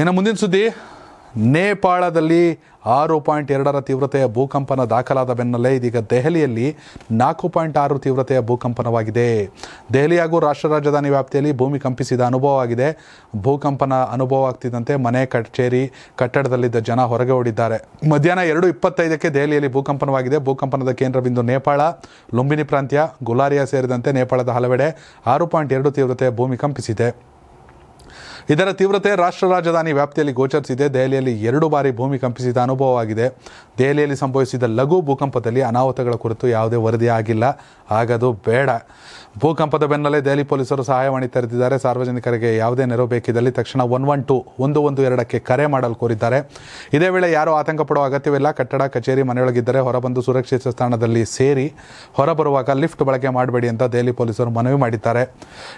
ಇನ್ನು ಮುಂದಿನ ಸುದ್ದಿ ನೇಪಾಳದಲ್ಲಿ ಆರು ಪಾಯಿಂಟ್ ಎರಡರ ತೀವ್ರತೆಯ ಭೂಕಂಪನ ದಾಖಲಾದ ಬೆನ್ನಲ್ಲೇ ಇದೀಗ ದೆಹಲಿಯಲ್ಲಿ ನಾಲ್ಕು ಪಾಯಿಂಟ್ ಆರು ತೀವ್ರತೆಯ ಭೂಕಂಪನವಾಗಿದೆ ದೆಹಲಿ ಹಾಗೂ ರಾಷ್ಟ್ರ ರಾಜಧಾನಿ ವ್ಯಾಪ್ತಿಯಲ್ಲಿ ಭೂಮಿ ಕಂಪಿಸಿದ ಅನುಭವವಾಗಿದೆ ಭೂಕಂಪನ ಅನುಭವ ಆಗ್ತಿದ್ದಂತೆ ಮನೆ ಕಚೇರಿ ಕಟ್ಟಡದಲ್ಲಿದ್ದ ಜನ ಹೊರಗೆ ಓಡಿದ್ದಾರೆ ಮಧ್ಯಾಹ್ನ ಎರಡು ಇಪ್ಪತ್ತೈದಕ್ಕೆ ದೆಹಲಿಯಲ್ಲಿ ಭೂಕಂಪನವಾಗಿದೆ ಭೂಕಂಪನದ ಕೇಂದ್ರ ನೇಪಾಳ ಲುಂಬಿನಿ ಪ್ರಾಂತ್ಯ ಗುಲಾರಿಯಾ ಸೇರಿದಂತೆ ನೇಪಾಳದ ಹಲವೆಡೆ ಆರು ಪಾಯಿಂಟ್ ಎರಡು ತೀವ್ರತೆಯ ಭೂಮಿ ಕಂಪಿಸಿದೆ ಇದರ ತೀವ್ರತೆ ರಾಷ್ಟ್ರ ರಾಜಧಾನಿ ವ್ಯಾಪ್ತಿಯಲ್ಲಿ ಗೋಚರಿಸಿದೆ ದೆಹಲಿಯಲ್ಲಿ ಎರಡು ಬಾರಿ ಭೂಮಿ ಕಂಪಿಸಿದ ಅನುಭವವಾಗಿದೆ ದೆಹಲಿಯಲ್ಲಿ ಸಂಭವಿಸಿದ ಲಘು ಭೂಕಂಪದಲ್ಲಿ ಅನಾಹುತಗಳ ಕುರಿತು ಯಾವುದೇ ವರದಿ ಆಗಿಲ್ಲ ಆಗದು ಬೇಡ ಭೂಕಂಪದ ಬೆನ್ನಲ್ಲೇ ದೆಹಲಿ ಪೊಲೀಸರು ಸಹಾಯವಾಣಿ ತೆರೆದಿದ್ದಾರೆ ಸಾರ್ವಜನಿಕರಿಗೆ ಯಾವುದೇ ನೆರವು ಬೇಕಿದ್ದಲ್ಲಿ ತಕ್ಷಣ ಒನ್ ಒನ್ ಟು ಒಂದು ಒಂದು ಎರಡಕ್ಕೆ ಕರೆ ಮಾಡಲು ಕೋರಿದ್ದಾರೆ ಇದೇ ವೇಳೆ ಯಾರೂ ಆತಂಕ ಪಡುವ ಅಗತ್ಯವಿಲ್ಲ ಕಟ್ಟಡ ಕಚೇರಿ ಮನೆಯೊಳಗಿದ್ದರೆ ಹೊರಬಂದು ಸುರಕ್ಷಿತ ಸ್ಥಾನದಲ್ಲಿ ಸೇರಿ ಹೊರಬರುವಾಗ ಲಿಫ್ಟ್ ಬಳಕೆ ಮಾಡಬೇಡಿ ಅಂತ ದೆಹಲಿ ಪೊಲೀಸರು ಮನವಿ ಮಾಡಿದ್ದಾರೆ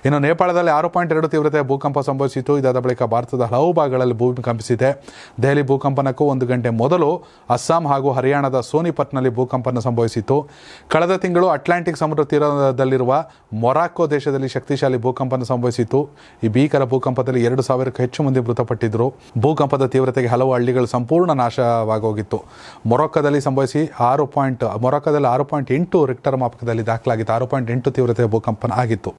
ಇನ್ನು ನೇಪಾಳದಲ್ಲಿ ಆರು ಪಾಯಿಂಟ್ ಎರಡು ತೀವ್ರತೆ ಭೂಕಂಪ ಸಂಭವಿಸಿತು ಇದಾದ ಬಳಿಕ ಭಾರತದ ಹಲವು ಭಾಗಗಳಲ್ಲಿ ಭೂಮಿ ಕಂಪಿಸಿದೆ ದೆಹಲಿ ಭೂಕಂಪನಕ್ಕೂ ಒಂದು ಗಂಟೆ ಮೊದಲು ಅಸ್ಸಾಂ ಹಾಗೂ ಹರಿಯಾಣದ ಸೋನಿಪಟ್ನಲ್ಲಿ ಭೂಕಂಪನ ಸಂಭವಿಸಿತ್ತು ಕಳೆದ ತಿಂಗಳು ಅಟ್ಲಾಂಟಿಕ್ ಸಮುದ್ರ ತೀರದಲ್ಲಿರುವ ಮೊರಾಕೋ ದೇಶದಲ್ಲಿ ಶಕ್ತಿಶಾಲಿ ಭೂಕಂಪನ ಸಂಭವಿಸಿತ್ತು ಈ ಭೀಕರ ಭೂಕಂಪದಲ್ಲಿ ಎರಡು ಸಾವಿರಕ್ಕೂ ಹೆಚ್ಚು ಮಂದಿ ಮೃತಪಟ್ಟಿದ್ದರು ಭೂಕಂಪದ ತೀವ್ರತೆಗೆ ಹಲವು ಹಳ್ಳಿಗಳು ಸಂಪೂರ್ಣ ನಾಶವಾಗೋಗಿತ್ತು ಮೊರಾಕೋದಲ್ಲಿ ಸಂಭವಿಸಿ ಆರು ಪಾಯಿಂಟ್ ಮೊರಾಕೋದಲ್ಲಿ ಆರು ಪಾಯಿಂಟ್ ಎಂಟು ರಿಕ್ಟರ್ ಮಾಪಕದಲ್ಲಿ ದಾಖಲಾಗಿತ್ತು ಆರು ಪಾಯಿಂಟ್ ಎಂಟು ತೀವ್ರತೆಯ ಭೂಕಂಪನ ಆಗಿತ್ತು